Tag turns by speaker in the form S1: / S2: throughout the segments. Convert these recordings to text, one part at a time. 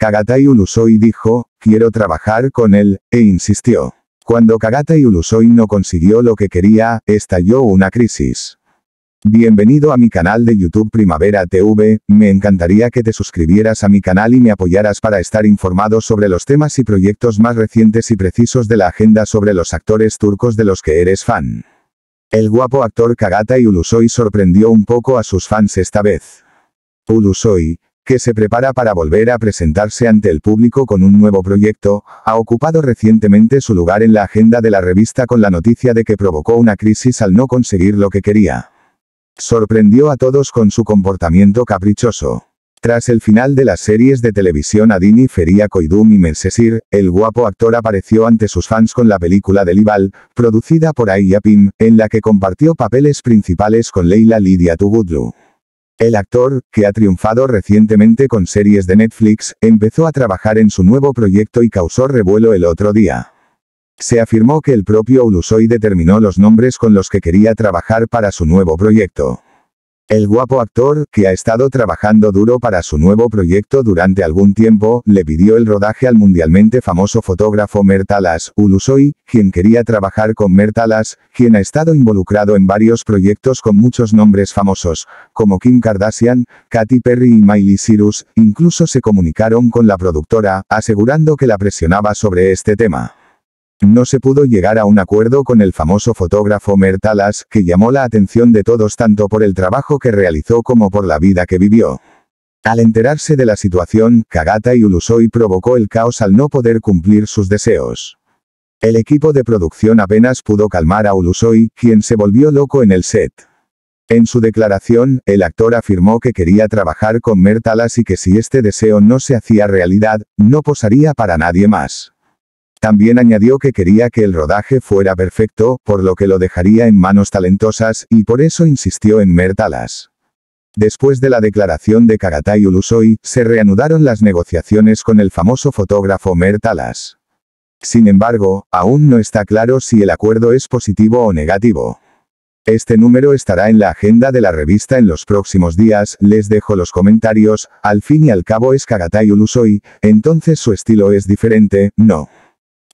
S1: Kagatai Ulusoy dijo, quiero trabajar con él, e insistió. Cuando Kagatai Ulusoy no consiguió lo que quería, estalló una crisis. Bienvenido a mi canal de YouTube Primavera TV, me encantaría que te suscribieras a mi canal y me apoyaras para estar informado sobre los temas y proyectos más recientes y precisos de la agenda sobre los actores turcos de los que eres fan. El guapo actor Kagatai Ulusoy sorprendió un poco a sus fans esta vez. Ulusoy, que se prepara para volver a presentarse ante el público con un nuevo proyecto, ha ocupado recientemente su lugar en la agenda de la revista con la noticia de que provocó una crisis al no conseguir lo que quería. Sorprendió a todos con su comportamiento caprichoso. Tras el final de las series de televisión Adini Feria Coidum y Melsesir, el guapo actor apareció ante sus fans con la película Delival, producida por Aya Pim, en la que compartió papeles principales con Leila Lidia Tugudlu. El actor, que ha triunfado recientemente con series de Netflix, empezó a trabajar en su nuevo proyecto y causó revuelo el otro día. Se afirmó que el propio Ulusoy determinó los nombres con los que quería trabajar para su nuevo proyecto. El guapo actor, que ha estado trabajando duro para su nuevo proyecto durante algún tiempo, le pidió el rodaje al mundialmente famoso fotógrafo Mertalas Ulusoy, quien quería trabajar con Mertalas, quien ha estado involucrado en varios proyectos con muchos nombres famosos, como Kim Kardashian, Katy Perry y Miley Cyrus, incluso se comunicaron con la productora, asegurando que la presionaba sobre este tema. No se pudo llegar a un acuerdo con el famoso fotógrafo Mertalas, que llamó la atención de todos tanto por el trabajo que realizó como por la vida que vivió. Al enterarse de la situación, Kagata y Ulusoi provocó el caos al no poder cumplir sus deseos. El equipo de producción apenas pudo calmar a Ulusoi, quien se volvió loco en el set. En su declaración, el actor afirmó que quería trabajar con Mertalas y que si este deseo no se hacía realidad, no posaría para nadie más. También añadió que quería que el rodaje fuera perfecto, por lo que lo dejaría en manos talentosas, y por eso insistió en Mertalas. Después de la declaración de Kagatay Ulusoy, se reanudaron las negociaciones con el famoso fotógrafo Mertalas. Sin embargo, aún no está claro si el acuerdo es positivo o negativo. Este número estará en la agenda de la revista en los próximos días, les dejo los comentarios, al fin y al cabo es Kagatay Ulusoy, entonces su estilo es diferente, no.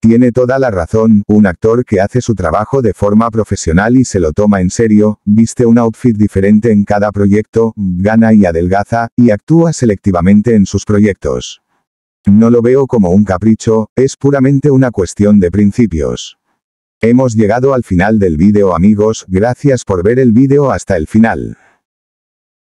S1: Tiene toda la razón, un actor que hace su trabajo de forma profesional y se lo toma en serio, viste un outfit diferente en cada proyecto, gana y adelgaza, y actúa selectivamente en sus proyectos. No lo veo como un capricho, es puramente una cuestión de principios. Hemos llegado al final del vídeo amigos, gracias por ver el vídeo hasta el final.